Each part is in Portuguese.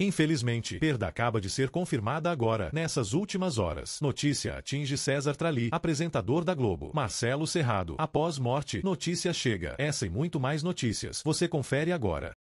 Infelizmente, perda acaba de ser confirmada agora, nessas últimas horas. Notícia atinge César Trali, apresentador da Globo. Marcelo Cerrado, após morte, notícia chega. Essa e muito mais notícias, você confere agora.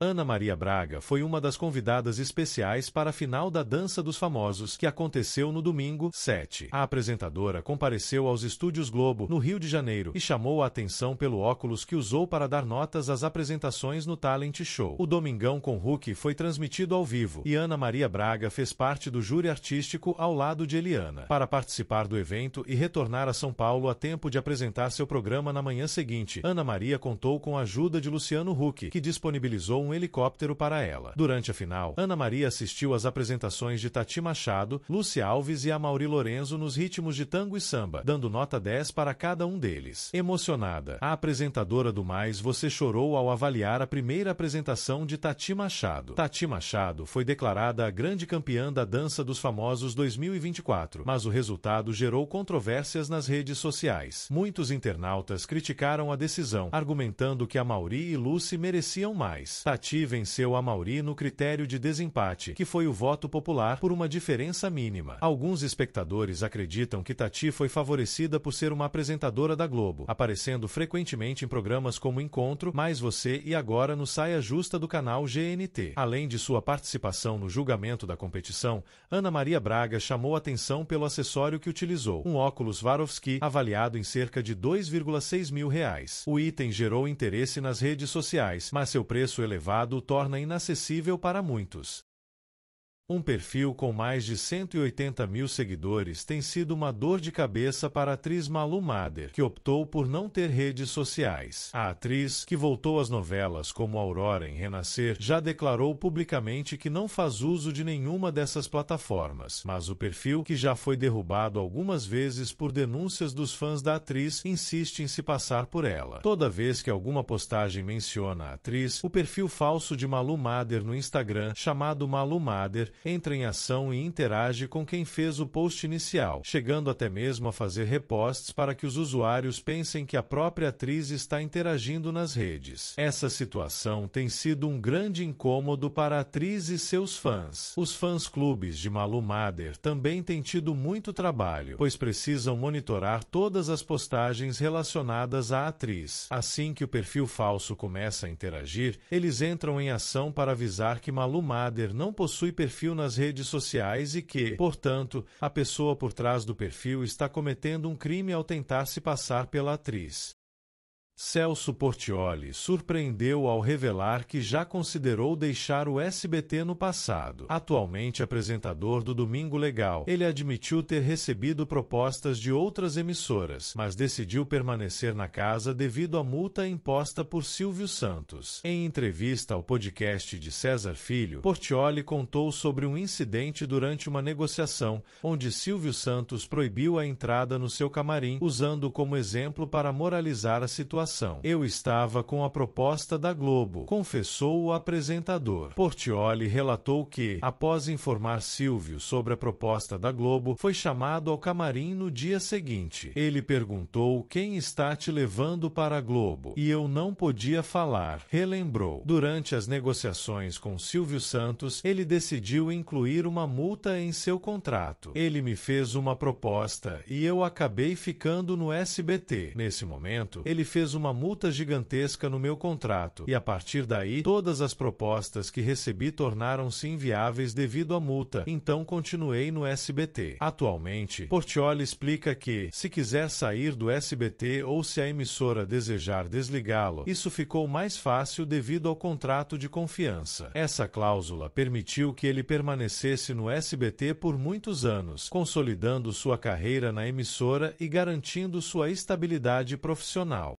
Ana Maria Braga foi uma das convidadas especiais para a final da Dança dos Famosos, que aconteceu no domingo 7. A apresentadora compareceu aos estúdios Globo, no Rio de Janeiro, e chamou a atenção pelo óculos que usou para dar notas às apresentações no Talent Show. O Domingão com Hulk foi transmitido ao vivo e Ana Maria Braga fez parte do júri artístico ao lado de Eliana. Para participar do evento e retornar a São Paulo a tempo de apresentar seu programa na manhã seguinte, Ana Maria contou com a ajuda de Luciano Huck, que disponibilizou um helicóptero para ela. Durante a final, Ana Maria assistiu às apresentações de Tati Machado, Lúcia Alves e Amaury Lorenzo nos ritmos de tango e samba, dando nota 10 para cada um deles. Emocionada, a apresentadora do Mais Você chorou ao avaliar a primeira apresentação de Tati Machado. Tati Machado foi declarada a grande campeã da Dança dos Famosos 2024, mas o resultado gerou controvérsias nas redes sociais. Muitos internautas criticaram a decisão, argumentando que Amaury e Lucy mereciam mais. Tati venceu a Mauri no critério de desempate, que foi o voto popular, por uma diferença mínima. Alguns espectadores acreditam que Tati foi favorecida por ser uma apresentadora da Globo, aparecendo frequentemente em programas como Encontro, Mais Você e Agora no Saia Justa do canal GNT. Além de sua participação no julgamento da competição, Ana Maria Braga chamou atenção pelo acessório que utilizou, um óculos Varovski, avaliado em cerca de 2,6 mil reais. O item gerou interesse nas redes sociais, mas seu preço elevado elevado torna inacessível para muitos. Um perfil com mais de 180 mil seguidores tem sido uma dor de cabeça para a atriz Malu Mader, que optou por não ter redes sociais. A atriz, que voltou às novelas como Aurora em Renascer, já declarou publicamente que não faz uso de nenhuma dessas plataformas, mas o perfil, que já foi derrubado algumas vezes por denúncias dos fãs da atriz, insiste em se passar por ela. Toda vez que alguma postagem menciona a atriz, o perfil falso de Malu Mader no Instagram, chamado Malu Mader, entra em ação e interage com quem fez o post inicial, chegando até mesmo a fazer reposts para que os usuários pensem que a própria atriz está interagindo nas redes. Essa situação tem sido um grande incômodo para a atriz e seus fãs. Os fãs clubes de Malu Mader também têm tido muito trabalho, pois precisam monitorar todas as postagens relacionadas à atriz. Assim que o perfil falso começa a interagir, eles entram em ação para avisar que Malu Mader não possui perfil perfil nas redes sociais e que, portanto, a pessoa por trás do perfil está cometendo um crime ao tentar se passar pela atriz. Celso Portioli surpreendeu ao revelar que já considerou deixar o SBT no passado. Atualmente apresentador do Domingo Legal, ele admitiu ter recebido propostas de outras emissoras, mas decidiu permanecer na casa devido à multa imposta por Silvio Santos. Em entrevista ao podcast de César Filho, Portioli contou sobre um incidente durante uma negociação, onde Silvio Santos proibiu a entrada no seu camarim, usando como exemplo para moralizar a situação situação. Eu estava com a proposta da Globo, confessou o apresentador. Portioli relatou que, após informar Silvio sobre a proposta da Globo, foi chamado ao camarim no dia seguinte. Ele perguntou quem está te levando para a Globo e eu não podia falar, relembrou. Durante as negociações com Silvio Santos, ele decidiu incluir uma multa em seu contrato. Ele me fez uma proposta e eu acabei ficando no SBT. Nesse momento, ele fez uma multa gigantesca no meu contrato, e a partir daí, todas as propostas que recebi tornaram-se inviáveis devido à multa, então continuei no SBT. Atualmente, Portioli explica que, se quiser sair do SBT ou se a emissora desejar desligá-lo, isso ficou mais fácil devido ao contrato de confiança. Essa cláusula permitiu que ele permanecesse no SBT por muitos anos, consolidando sua carreira na emissora e garantindo sua estabilidade profissional.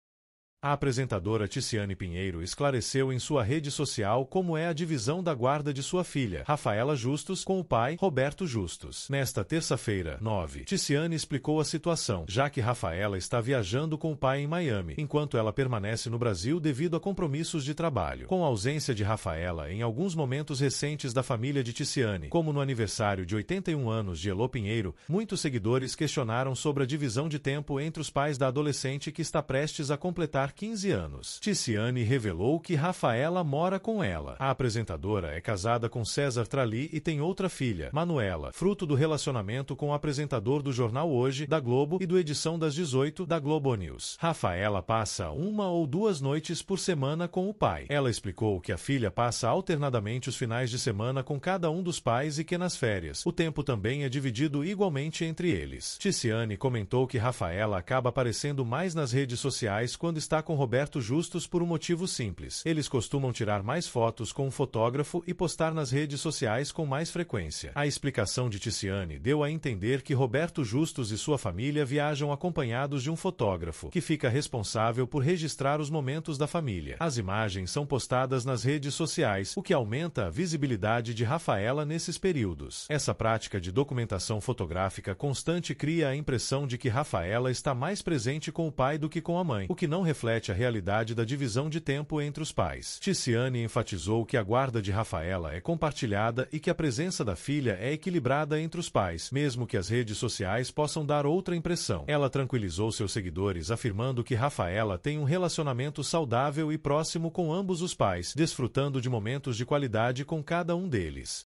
A apresentadora Ticiane Pinheiro esclareceu em sua rede social como é a divisão da guarda de sua filha, Rafaela Justus, com o pai, Roberto Justus. Nesta terça-feira, 9, Ticiane explicou a situação, já que Rafaela está viajando com o pai em Miami, enquanto ela permanece no Brasil devido a compromissos de trabalho. Com a ausência de Rafaela em alguns momentos recentes da família de Ticiane, como no aniversário de 81 anos de Elô Pinheiro, muitos seguidores questionaram sobre a divisão de tempo entre os pais da adolescente que está prestes a completar 15 anos. Ticiane revelou que Rafaela mora com ela. A apresentadora é casada com César Trali e tem outra filha, Manuela, fruto do relacionamento com o apresentador do jornal Hoje, da Globo e do Edição das 18, da Globo News. Rafaela passa uma ou duas noites por semana com o pai. Ela explicou que a filha passa alternadamente os finais de semana com cada um dos pais e que nas férias o tempo também é dividido igualmente entre eles. Ticiane comentou que Rafaela acaba aparecendo mais nas redes sociais quando está com Roberto Justus por um motivo simples. Eles costumam tirar mais fotos com um fotógrafo e postar nas redes sociais com mais frequência. A explicação de Ticiane deu a entender que Roberto Justus e sua família viajam acompanhados de um fotógrafo, que fica responsável por registrar os momentos da família. As imagens são postadas nas redes sociais, o que aumenta a visibilidade de Rafaela nesses períodos. Essa prática de documentação fotográfica constante cria a impressão de que Rafaela está mais presente com o pai do que com a mãe, o que não reflete reflete a realidade da divisão de tempo entre os pais. Ticiane enfatizou que a guarda de Rafaela é compartilhada e que a presença da filha é equilibrada entre os pais, mesmo que as redes sociais possam dar outra impressão. Ela tranquilizou seus seguidores afirmando que Rafaela tem um relacionamento saudável e próximo com ambos os pais, desfrutando de momentos de qualidade com cada um deles.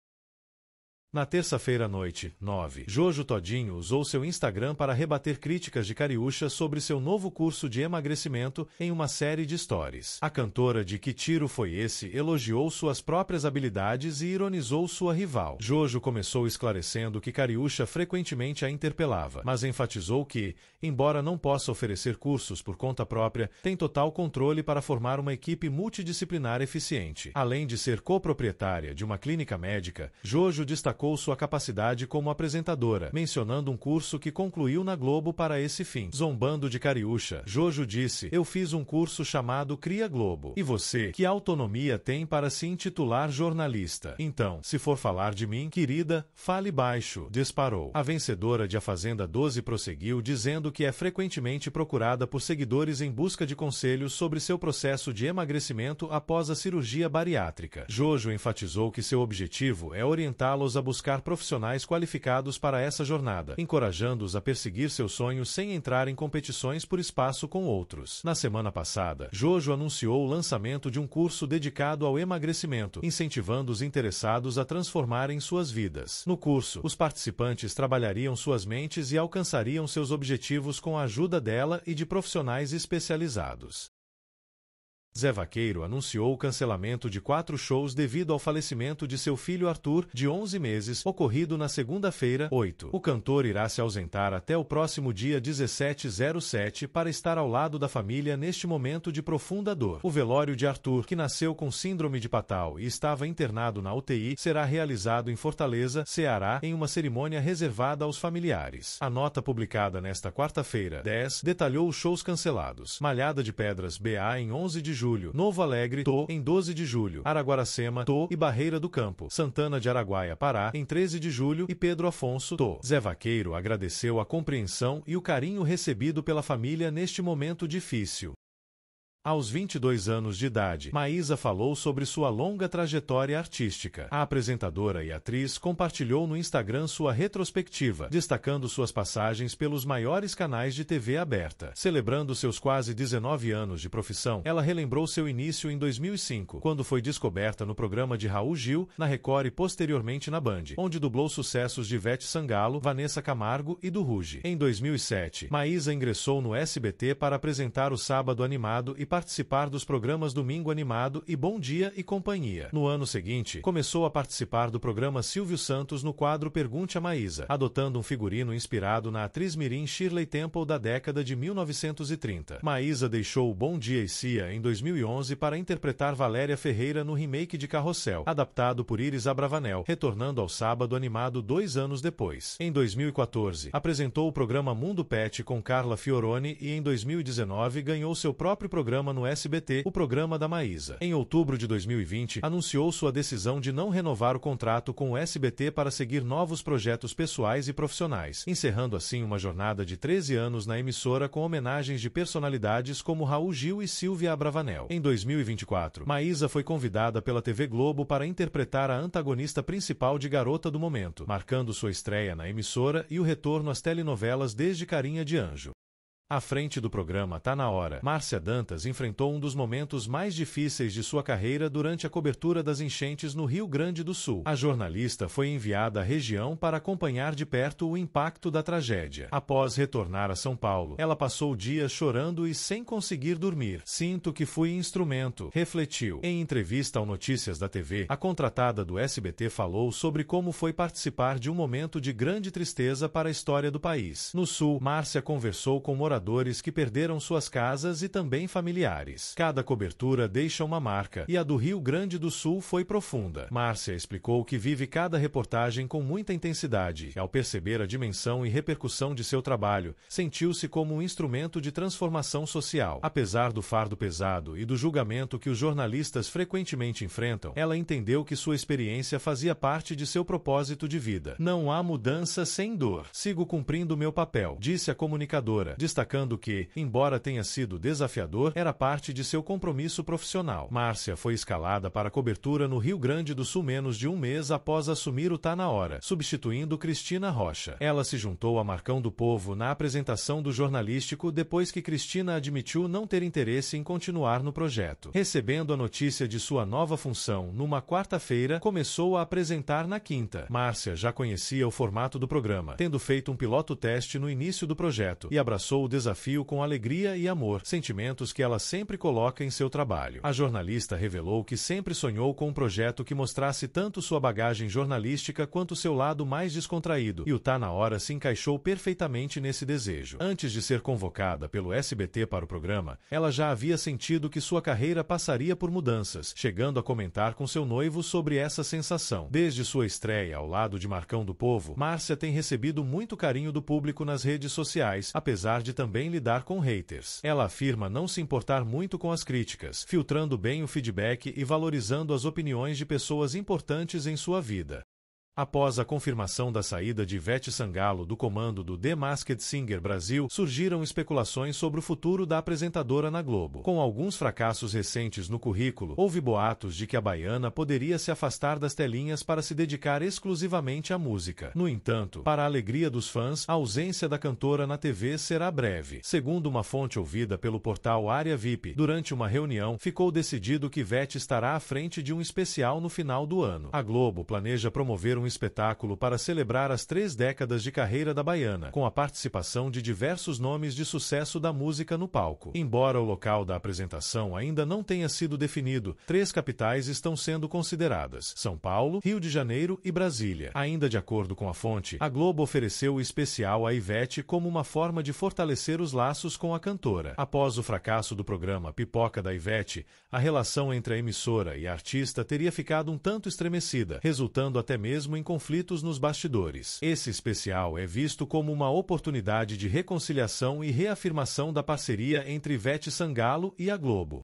Na terça-feira à noite, 9, Jojo Todinho usou seu Instagram para rebater críticas de Cariúcha sobre seu novo curso de emagrecimento em uma série de stories. A cantora de Que Tiro Foi Esse elogiou suas próprias habilidades e ironizou sua rival. Jojo começou esclarecendo que Cariúcha frequentemente a interpelava, mas enfatizou que, embora não possa oferecer cursos por conta própria, tem total controle para formar uma equipe multidisciplinar eficiente. Além de ser coproprietária de uma clínica médica, Jojo destacou destacou sua capacidade como apresentadora, mencionando um curso que concluiu na Globo para esse fim. Zombando de Cariúcha, Jojo disse: Eu fiz um curso chamado Cria Globo. E você, que autonomia tem para se intitular jornalista? Então, se for falar de mim, querida, fale baixo, disparou. A vencedora de A Fazenda 12 prosseguiu dizendo que é frequentemente procurada por seguidores em busca de conselhos sobre seu processo de emagrecimento após a cirurgia bariátrica. Jojo enfatizou que seu objetivo é orientá-los a buscar profissionais qualificados para essa jornada, encorajando-os a perseguir seus sonhos sem entrar em competições por espaço com outros. Na semana passada, Jojo anunciou o lançamento de um curso dedicado ao emagrecimento, incentivando os interessados a transformarem suas vidas. No curso, os participantes trabalhariam suas mentes e alcançariam seus objetivos com a ajuda dela e de profissionais especializados. Zé Vaqueiro anunciou o cancelamento de quatro shows devido ao falecimento de seu filho Arthur, de 11 meses, ocorrido na segunda-feira, 8. O cantor irá se ausentar até o próximo dia 1707 para estar ao lado da família neste momento de profunda dor. O velório de Arthur, que nasceu com síndrome de Patal e estava internado na UTI, será realizado em Fortaleza, Ceará, em uma cerimônia reservada aos familiares. A nota publicada nesta quarta-feira, 10, detalhou os shows cancelados. Malhada de Pedras BA em 11 de julho. Novo Alegre, Tô, em 12 de julho. Araguaracema, Tô e Barreira do Campo. Santana de Araguaia, Pará, em 13 de julho. E Pedro Afonso, Tô. Zé Vaqueiro agradeceu a compreensão e o carinho recebido pela família neste momento difícil. Aos 22 anos de idade, Maísa falou sobre sua longa trajetória artística. A apresentadora e atriz compartilhou no Instagram sua retrospectiva, destacando suas passagens pelos maiores canais de TV aberta. Celebrando seus quase 19 anos de profissão, ela relembrou seu início em 2005, quando foi descoberta no programa de Raul Gil, na Record e posteriormente na Band, onde dublou sucessos de Vete Sangalo, Vanessa Camargo e do Ruge. Em 2007, Maísa ingressou no SBT para apresentar o Sábado Animado e participar dos programas Domingo Animado e Bom Dia e Companhia. No ano seguinte, começou a participar do programa Silvio Santos no quadro Pergunte a Maísa, adotando um figurino inspirado na atriz mirim Shirley Temple da década de 1930. Maísa deixou Bom Dia e Cia em 2011 para interpretar Valéria Ferreira no remake de Carrossel, adaptado por Iris Abravanel, retornando ao sábado animado dois anos depois. Em 2014, apresentou o programa Mundo Pet com Carla Fioroni e em 2019 ganhou seu próprio programa programa no SBT, o programa da Maísa. Em outubro de 2020, anunciou sua decisão de não renovar o contrato com o SBT para seguir novos projetos pessoais e profissionais, encerrando assim uma jornada de 13 anos na emissora com homenagens de personalidades como Raul Gil e Silvia Abravanel. Em 2024, Maísa foi convidada pela TV Globo para interpretar a antagonista principal de Garota do Momento, marcando sua estreia na emissora e o retorno às telenovelas desde Carinha de Anjo. À frente do programa Tá na Hora, Márcia Dantas enfrentou um dos momentos mais difíceis de sua carreira durante a cobertura das enchentes no Rio Grande do Sul. A jornalista foi enviada à região para acompanhar de perto o impacto da tragédia. Após retornar a São Paulo, ela passou dias chorando e sem conseguir dormir. Sinto que fui instrumento, refletiu. Em entrevista ao Notícias da TV, a contratada do SBT falou sobre como foi participar de um momento de grande tristeza para a história do país. No Sul, Márcia conversou com moradores moradores que perderam suas casas e também familiares. Cada cobertura deixa uma marca, e a do Rio Grande do Sul foi profunda. Márcia explicou que vive cada reportagem com muita intensidade. Ao perceber a dimensão e repercussão de seu trabalho, sentiu-se como um instrumento de transformação social. Apesar do fardo pesado e do julgamento que os jornalistas frequentemente enfrentam, ela entendeu que sua experiência fazia parte de seu propósito de vida. Não há mudança sem dor. Sigo cumprindo meu papel, disse a comunicadora, destacando destacando que, embora tenha sido desafiador, era parte de seu compromisso profissional. Márcia foi escalada para cobertura no Rio Grande do Sul menos de um mês após assumir o Tá na Hora, substituindo Cristina Rocha. Ela se juntou a Marcão do Povo na apresentação do jornalístico depois que Cristina admitiu não ter interesse em continuar no projeto. Recebendo a notícia de sua nova função numa quarta-feira, começou a apresentar na quinta. Márcia já conhecia o formato do programa, tendo feito um piloto teste no início do projeto e abraçou o desafio com alegria e amor, sentimentos que ela sempre coloca em seu trabalho. A jornalista revelou que sempre sonhou com um projeto que mostrasse tanto sua bagagem jornalística quanto seu lado mais descontraído, e o Tá Na Hora se encaixou perfeitamente nesse desejo. Antes de ser convocada pelo SBT para o programa, ela já havia sentido que sua carreira passaria por mudanças, chegando a comentar com seu noivo sobre essa sensação. Desde sua estreia ao lado de Marcão do Povo, Márcia tem recebido muito carinho do público nas redes sociais, apesar de também lidar com haters. Ela afirma não se importar muito com as críticas, filtrando bem o feedback e valorizando as opiniões de pessoas importantes em sua vida. Após a confirmação da saída de Ivete Sangalo do comando do The Masked Singer Brasil, surgiram especulações sobre o futuro da apresentadora na Globo. Com alguns fracassos recentes no currículo, houve boatos de que a baiana poderia se afastar das telinhas para se dedicar exclusivamente à música. No entanto, para a alegria dos fãs, a ausência da cantora na TV será breve. Segundo uma fonte ouvida pelo portal Área VIP, durante uma reunião, ficou decidido que Ivete estará à frente de um especial no final do ano. A Globo planeja promover um espetáculo para celebrar as três décadas de carreira da baiana, com a participação de diversos nomes de sucesso da música no palco. Embora o local da apresentação ainda não tenha sido definido, três capitais estão sendo consideradas: São Paulo, Rio de Janeiro e Brasília. Ainda de acordo com a fonte, a Globo ofereceu o especial a Ivete como uma forma de fortalecer os laços com a cantora. Após o fracasso do programa Pipoca da Ivete, a relação entre a emissora e a artista teria ficado um tanto estremecida, resultando até mesmo em em conflitos nos bastidores. Esse especial é visto como uma oportunidade de reconciliação e reafirmação da parceria entre Ivete Sangalo e a Globo.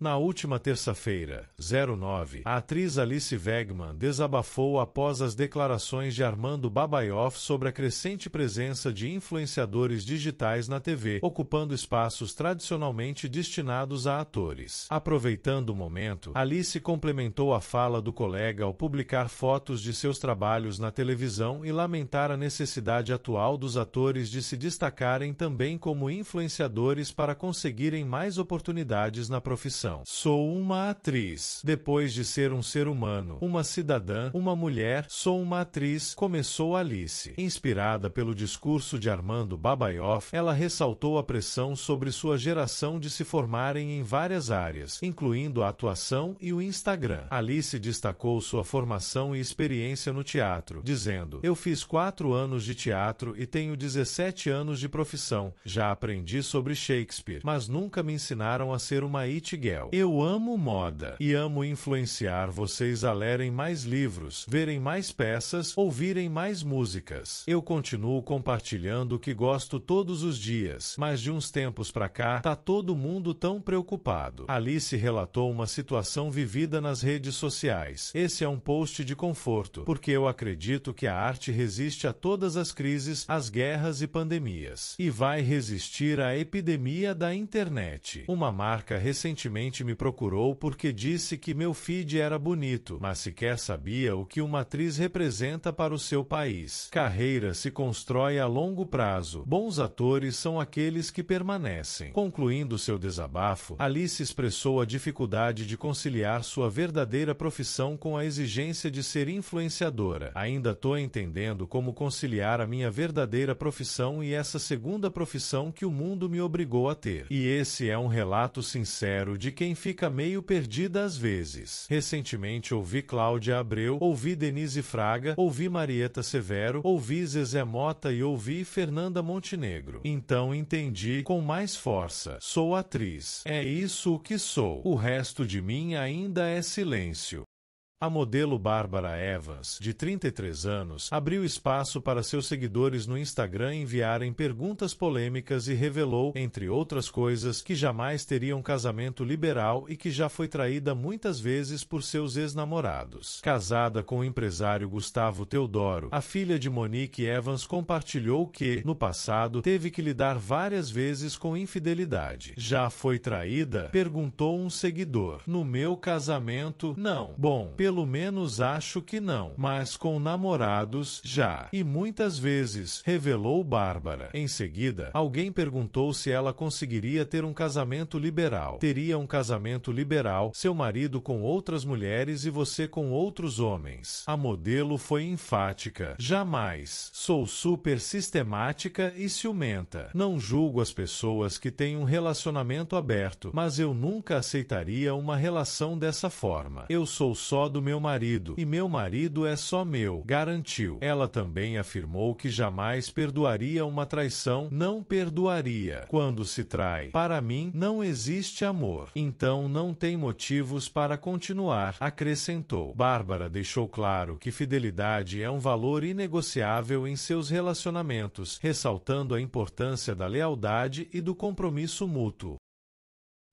Na última terça-feira, 09, a atriz Alice Wegman desabafou após as declarações de Armando Babayoff sobre a crescente presença de influenciadores digitais na TV, ocupando espaços tradicionalmente destinados a atores. Aproveitando o momento, Alice complementou a fala do colega ao publicar fotos de seus trabalhos na televisão e lamentar a necessidade atual dos atores de se destacarem também como influenciadores para conseguirem mais oportunidades na profissão profissão. Sou uma atriz. Depois de ser um ser humano, uma cidadã, uma mulher, sou uma atriz, começou Alice. Inspirada pelo discurso de Armando Babayoff, ela ressaltou a pressão sobre sua geração de se formarem em várias áreas, incluindo a atuação e o Instagram. Alice destacou sua formação e experiência no teatro, dizendo: Eu fiz quatro anos de teatro e tenho 17 anos de profissão. Já aprendi sobre Shakespeare, mas nunca me ensinaram a ser uma it girl. Eu amo moda e amo influenciar vocês a lerem mais livros, verem mais peças, ouvirem mais músicas. Eu continuo compartilhando o que gosto todos os dias, mas de uns tempos para cá tá todo mundo tão preocupado. Alice relatou uma situação vivida nas redes sociais. Esse é um post de conforto, porque eu acredito que a arte resiste a todas as crises, as guerras e pandemias. E vai resistir à epidemia da internet. Uma marca recentemente me procurou porque disse que meu feed era bonito, mas sequer sabia o que uma atriz representa para o seu país. Carreira se constrói a longo prazo. Bons atores são aqueles que permanecem. Concluindo seu desabafo, Alice expressou a dificuldade de conciliar sua verdadeira profissão com a exigência de ser influenciadora. Ainda estou entendendo como conciliar a minha verdadeira profissão e essa segunda profissão que o mundo me obrigou a ter. E esse é um relato sincero de de quem fica meio perdida às vezes. Recentemente ouvi Cláudia Abreu, ouvi Denise Fraga, ouvi Marieta Severo, ouvi Zezé Mota e ouvi Fernanda Montenegro. Então entendi com mais força. Sou atriz. É isso o que sou. O resto de mim ainda é silêncio. A modelo Bárbara Evans, de 33 anos, abriu espaço para seus seguidores no Instagram enviarem perguntas polêmicas e revelou, entre outras coisas, que jamais teria um casamento liberal e que já foi traída muitas vezes por seus ex-namorados. Casada com o empresário Gustavo Teodoro, a filha de Monique Evans compartilhou que, no passado, teve que lidar várias vezes com infidelidade. Já foi traída? perguntou um seguidor. No meu casamento, não. Bom, pelo pelo menos acho que não. Mas com namorados, já. E muitas vezes, revelou Bárbara. Em seguida, alguém perguntou se ela conseguiria ter um casamento liberal. Teria um casamento liberal, seu marido com outras mulheres e você com outros homens. A modelo foi enfática. Jamais. Sou super sistemática e ciumenta. Não julgo as pessoas que têm um relacionamento aberto, mas eu nunca aceitaria uma relação dessa forma. Eu sou só do do meu marido, e meu marido é só meu, garantiu. Ela também afirmou que jamais perdoaria uma traição, não perdoaria. Quando se trai, para mim não existe amor, então não tem motivos para continuar, acrescentou. Bárbara deixou claro que fidelidade é um valor inegociável em seus relacionamentos, ressaltando a importância da lealdade e do compromisso mútuo.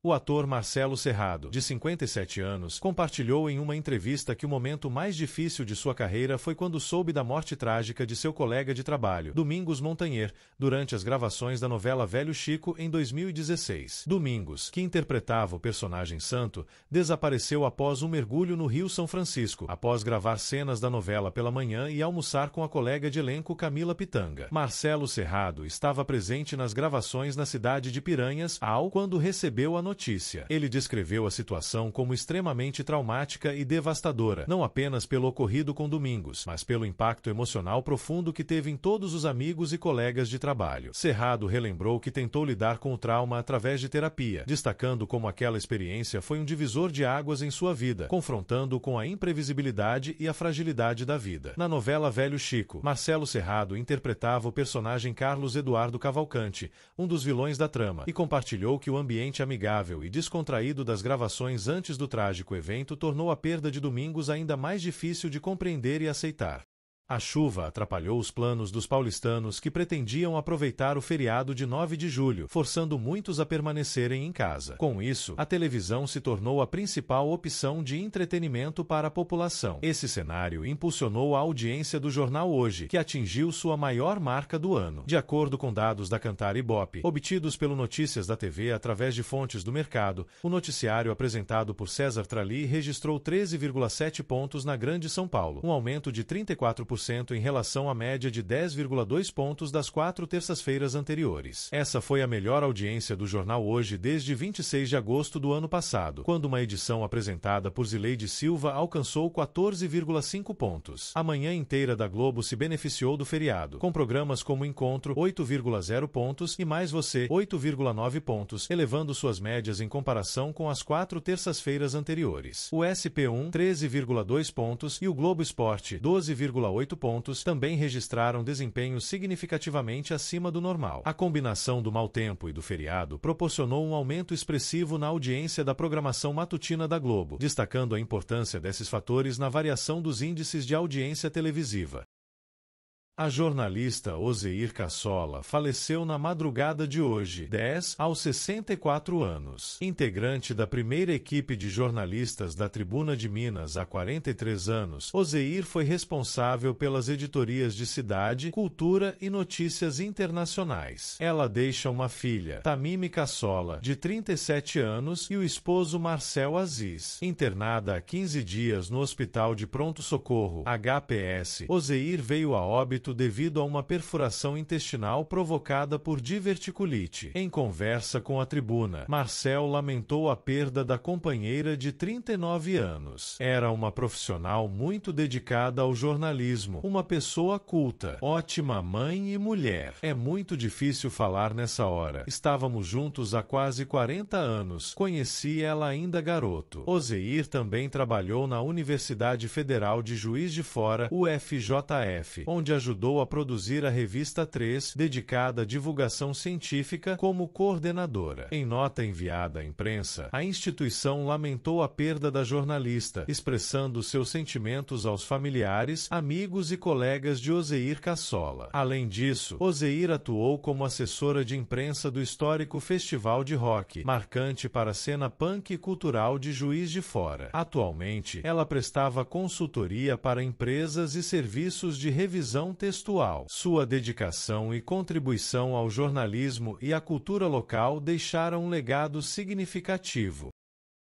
O ator Marcelo Serrado, de 57 anos, compartilhou em uma entrevista que o momento mais difícil de sua carreira foi quando soube da morte trágica de seu colega de trabalho, Domingos Montanher, durante as gravações da novela Velho Chico em 2016. Domingos, que interpretava o personagem Santo, desapareceu após um mergulho no Rio São Francisco, após gravar cenas da novela pela manhã e almoçar com a colega de elenco Camila Pitanga. Marcelo Serrado estava presente nas gravações na cidade de Piranhas, ao quando recebeu a notícia notícia. Ele descreveu a situação como extremamente traumática e devastadora, não apenas pelo ocorrido com Domingos, mas pelo impacto emocional profundo que teve em todos os amigos e colegas de trabalho. Cerrado relembrou que tentou lidar com o trauma através de terapia, destacando como aquela experiência foi um divisor de águas em sua vida, confrontando com a imprevisibilidade e a fragilidade da vida. Na novela Velho Chico, Marcelo Cerrado interpretava o personagem Carlos Eduardo Cavalcante, um dos vilões da trama, e compartilhou que o ambiente amigável amigável e descontraído das gravações antes do trágico evento tornou a perda de Domingos ainda mais difícil de compreender e aceitar a chuva atrapalhou os planos dos paulistanos que pretendiam aproveitar o feriado de 9 de julho, forçando muitos a permanecerem em casa. Com isso, a televisão se tornou a principal opção de entretenimento para a população. Esse cenário impulsionou a audiência do jornal Hoje, que atingiu sua maior marca do ano. De acordo com dados da Cantar Ibope, obtidos pelo Notícias da TV através de fontes do mercado, o noticiário apresentado por César Trali registrou 13,7 pontos na Grande São Paulo, um aumento de 34% 0,5% em relação à média de 10,2 pontos das quatro terças-feiras anteriores. Essa foi a melhor audiência do jornal hoje desde 26 de agosto do ano passado, quando uma edição apresentada por Zileide Silva alcançou 14,5 pontos. A manhã inteira da Globo se beneficiou do feriado, com programas como Encontro 8,0 pontos e Mais Você 8,9 pontos, elevando suas médias em comparação com as quatro terças-feiras anteriores. O SP1 13,2 pontos e o Globo Esporte 12,8 pontos também registraram desempenho significativamente acima do normal. A combinação do mau tempo e do feriado proporcionou um aumento expressivo na audiência da programação matutina da Globo, destacando a importância desses fatores na variação dos índices de audiência televisiva. A jornalista Ozeir Cassola faleceu na madrugada de hoje, 10 aos 64 anos. Integrante da primeira equipe de jornalistas da Tribuna de Minas há 43 anos, Ozeir foi responsável pelas editorias de Cidade, Cultura e Notícias Internacionais. Ela deixa uma filha, Tamime Cassola, de 37 anos, e o esposo Marcel Aziz. Internada há 15 dias no Hospital de Pronto Socorro, HPS, Ozeir veio a óbito óbito devido a uma perfuração intestinal provocada por diverticulite. Em conversa com a tribuna, Marcel lamentou a perda da companheira de 39 anos. Era uma profissional muito dedicada ao jornalismo, uma pessoa culta, ótima mãe e mulher. É muito difícil falar nessa hora. Estávamos juntos há quase 40 anos. Conheci ela ainda garoto. Ozeir também trabalhou na Universidade Federal de Juiz de Fora, UFJF, onde ajudou ajudou a produzir a revista 3, dedicada à divulgação científica, como coordenadora. Em nota enviada à imprensa, a instituição lamentou a perda da jornalista, expressando seus sentimentos aos familiares, amigos e colegas de Ozeir Cassola. Além disso, Ozeir atuou como assessora de imprensa do histórico Festival de Rock, marcante para a cena punk cultural de Juiz de Fora. Atualmente, ela prestava consultoria para empresas e serviços de revisão textual textual. Sua dedicação e contribuição ao jornalismo e à cultura local deixaram um legado significativo.